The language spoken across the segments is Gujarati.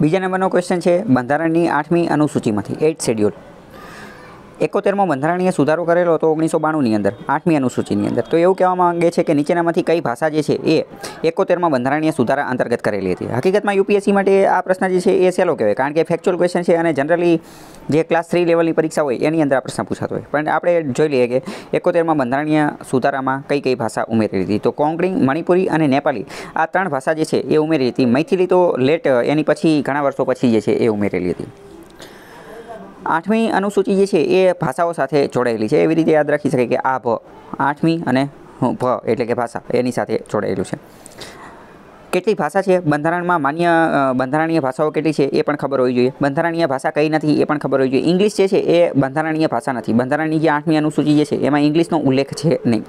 બીજા નંબરનો ક્વેશ્ચન છે બંધારણની આઠમી અનુસૂચિમાંથી એઇટ શેડ્યુલ એકોતેરમો બંધારણીય સુધારો કરેલો હતો ઓગણીસો બાણુંની અંદર આઠમી અનુસૂચિની અંદર તો એવું કહેવામાં માંગે છે કે નીચેનામાંથી કઈ ભાષા જે છે એ એકોતેરમાં બંધારણીય સુધારા અંતર્ગત કરેલી હતી હકીકતમાં યુપીએસસી માટે આ પ્રશ્ન જે છે એ સહેલો કહેવાય કારણ કે ફેક્ચ્યુઅલ ક્વેશ્ચન છે અને જનરલી જે ક્લાસ થ્રી લેવલની પરીક્ષા હોય એની અંદર આ પ્રશ્ન પૂછાતો હોય પણ આપણે જોઈ લઈએ કે એકોતેરમાં બંધારણીય સુધારામાં કઈ કઈ ભાષા ઉમેરી હતી તો કોંકણી મણિપુરી અને નેપાળી આ ત્રણ ભાષા જે છે એ ઉમેરી હતી મૈથિલી તો લેટ એની પછી ઘણા વર્ષો પછી જે છે એ ઉમેરેલી હતી આઠમી અનુસૂચિ જે છે એ ભાષાઓ સાથે જોડાયેલી છે એવી રીતે યાદ રાખી શકે કે આ ભ આઠમી અને ભ એટલે કે ભાષા એની સાથે જોડાયેલું છે કેટલી ભાષા છે બંધારણમાં માન્ય બંધારણીય ભાષાઓ કેટલી છે એ પણ ખબર હોવી જોઈએ બંધારણીય ભાષા કઈ નથી એ પણ ખબર હોવી જોઈએ ઇંગ્લિશ જે છે એ બંધારણીય ભાષા નથી બંધારણની જે આઠમી અનુસૂચિ જે છે એમાં ઇંગ્લિશનો ઉલ્લેખ છે નહીં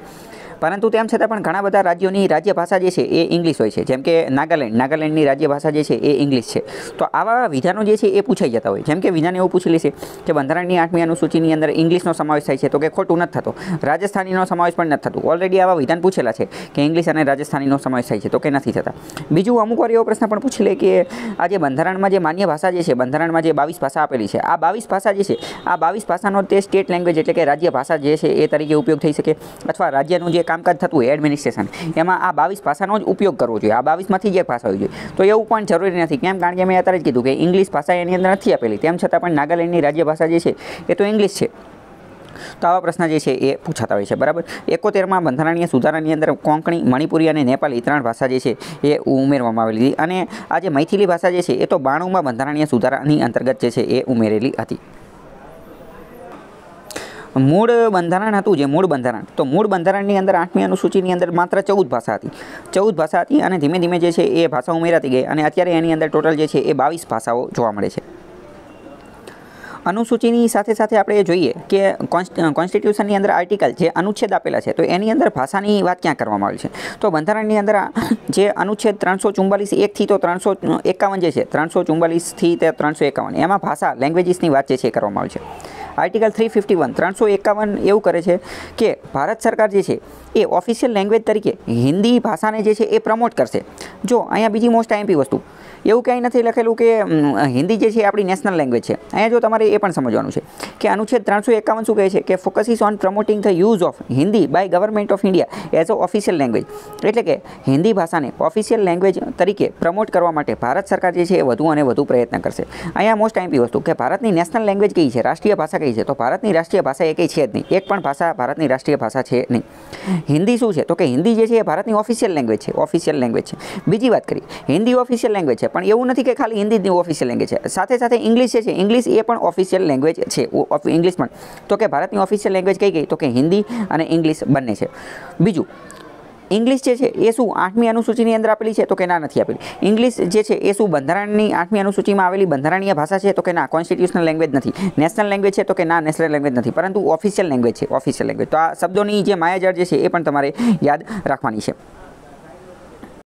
પરંતુ તેમ છતાં પણ ઘણા બધા રાજ્યોની રાજ્ય ભાષા જે છે એ ઇંગ્લિશ હોય છે જેમ કે નાગાલેન્ડ નાગાલેન્ડની રાજ્ય ભાષા જે છે એ ઇંગ્લિશ છે તો આવા વિધાનો જે છે એ પૂછાઈ જતા હોય જેમ કે વિધાન એવું પૂછી છે કે બંધારણની આઠમી અનુસૂચિની અંદર ઇંગ્લિશનો સમાવેશ થાય છે તો કે ખોટું નથી થતો રાજસ્થાનીનો સમાવેશ પણ નથી થતો ઓલરેડી આવા વિધાન પૂછેલા છે કે ઇંગ્લિશ અને રાજસ્થાનીનો સમાવેશ થાય છે તો કે નથી થતા બીજું અમુક વાર એવો પ્રશ્ન પણ પૂછી લે કે આ જે બંધારણમાં જે માન્ય ભાષા જે છે બંધારણમાં જે બાવીસ ભાષા આપેલી છે આ બાવીસ ભાષા જે છે આ બાવીસ ભાષાનો તે સ્ટેટ લેંગ્વેજ એટલે કે રાજ્ય ભાષા જે છે એ તરીકે ઉપયોગ થઈ શકે અથવા રાજ્યનું જે કામકાજ થતું હોય એડમિનિસ્ટ્રેશન એમાં આ બાવીસ ભાષાનો જ ઉપયોગ કરવો જોઈએ આ બાવીસમાંથી જે ભાષા હોય જોઈએ તો એવું પણ જરૂરી નથી કેમ કારણ કે મેં અત્યારે જ કીધું કે ઇંગ્લિશ ભાષા એની અંદર નથી આપેલી તેમ છતાં પણ નાગાલેન્ડની રાજ્ય ભાષા જે છે એ તો ઇંગ્લિશ છે તો આવા પ્રશ્ન જે છે એ પૂછાતા હોય છે બરાબર એકોતેરમાં બંધારણીય સુધારાની અંદર કોંકણી મણિપુરી અને નેપાળી ત્રણ ભાષા જે છે એ ઉમેરવામાં આવેલી હતી અને આ જે મૈથિલી ભાષા જે છે એ તો બાણુંમાં બંધારણીય સુધારાની અંતર્ગત જે છે એ ઉમેરેલી હતી મૂળ બંધારણ હતું જે મૂળ બંધારણ તો મૂળ બંધારણની અંદર આઠમી અનુસૂચિની અંદર માત્ર ચૌદ ભાષા હતી ચૌદ ભાષા હતી અને ધીમે ધીમે જે છે એ ભાષા ઉમેરાતી ગઈ અને અત્યારે એની અંદર ટોટલ જે છે એ બાવીસ ભાષાઓ જોવા મળે છે અનુસૂચિની સાથે સાથે આપણે જોઈએ કે કોન્સ્ટિટ્યુશનની અંદર આર્ટિકલ જે અનુચ્છેદ આપેલા છે તો એની અંદર ભાષાની વાત ક્યાં કરવામાં આવી છે તો બંધારણની અંદર જે અનુચ્છેદ ત્રણસો ચુમ્બાલીસ એકથી તો ત્રણસો એકાવન જે છે ત્રણસો ચુમ્બાલીસથી તે ત્રણસો એકાવન એમાં ભાષા લેંગ્વેજીસની વાત જે છે કરવામાં આવી છે આર્ટિકલ થ્રી ફિફ્ટી વન ત્રણસો એકાવન એવું કરે છે કે ભારત સરકાર જે છે એ ઓફિશિયલ લેંગ્વેજ તરીકે હિન્દી ભાષાને જે છે એ પ્રમોટ કરશે જો અહીંયા બીજી મોસ્ટ આઈએમપી વસ્તુ એવું ક્યાંય નથી લખેલું કે હિન્દી જે છે આપણી નેશનલ લેંગ્વેજ છે અહીંયા જો તમારે એ પણ સમજવાનું છે કે અનુચ્છેદ ત્રણસો એકાવન શું કહે છે કે focuses on promoting the use of Hindi by government of India as a official language એટલે કે હિન્દી ભાષાને ઓફિશિયલ લેંગ્વેજ તરીકે પ્રમોટ કરવા માટે ભારત સરકાર જે છે એ વધુ અને વધુ પ્રયત્ન કરશે અહીંયા મોસ્ટ ટાઈમ વસ્તુ કે ભારતની નેશનલ લેંગ્વેજ કઈ છે રાષ્ટ્રીય ભાષા કઈ છે તો ભારતની રાષ્ટ્રીય ભાષા એ કઈ છે જ નહીં એક પણ ભાષા ભારતની રાષ્ટ્રીય ભાષા છે નહીં હિન્દી શું છે તો કે હિન્દી જે છે એ ભારતની ઓફિશિયલ લેંગ્વેજ છે ઓફિશિયલ લેંગ્વેજ છે બીજી વાત કરી હિન્દી ઓફિશિયલ લેંગ્વેજ છે છે પણ એવું નથી કે ખાલી હિન્દીની ઓફિશિયલ લેંગ્વેજ છે સાથે સાથે ઇંગ્લિશ છે ઇંગ્લિશ એ પણ ઓફિશિયલ લેંગ્વેજ છે ઇંગ્લિશ પણ તો કે ભારતની ઓફિશિયલ લેંગ્વેજ કઈ ગઈ તો કે હિન્દી અને ઇંગ્લિશ બંને છે બીજું ઇંગ્લિશ જે છે એ શું આઠમી અનુસૂચિની અંદર આપેલી છે તો કે ના નથી આપેલી ઇંગ્લિશ જે છે એ શું બંધારણની આઠમી અનુસૂચિમાં આવેલી બંધારણીય ભાષા છે તો કે ના કોન્સ્ટિટ્યુશનલ લેંગ્વેજ નથી નેશનલ લેંગ્વેજ છે તો કે ના નેશનલ લેંગ્વેજ નથી પરંતુ ઓફિશિયલ લેંગ્વેજ છે ઓફિશિયલ લેંગ્વેજ તો આ શબ્દોની જે માયાજાળ જે છે એ પણ તમારે યાદ રાખવાની છે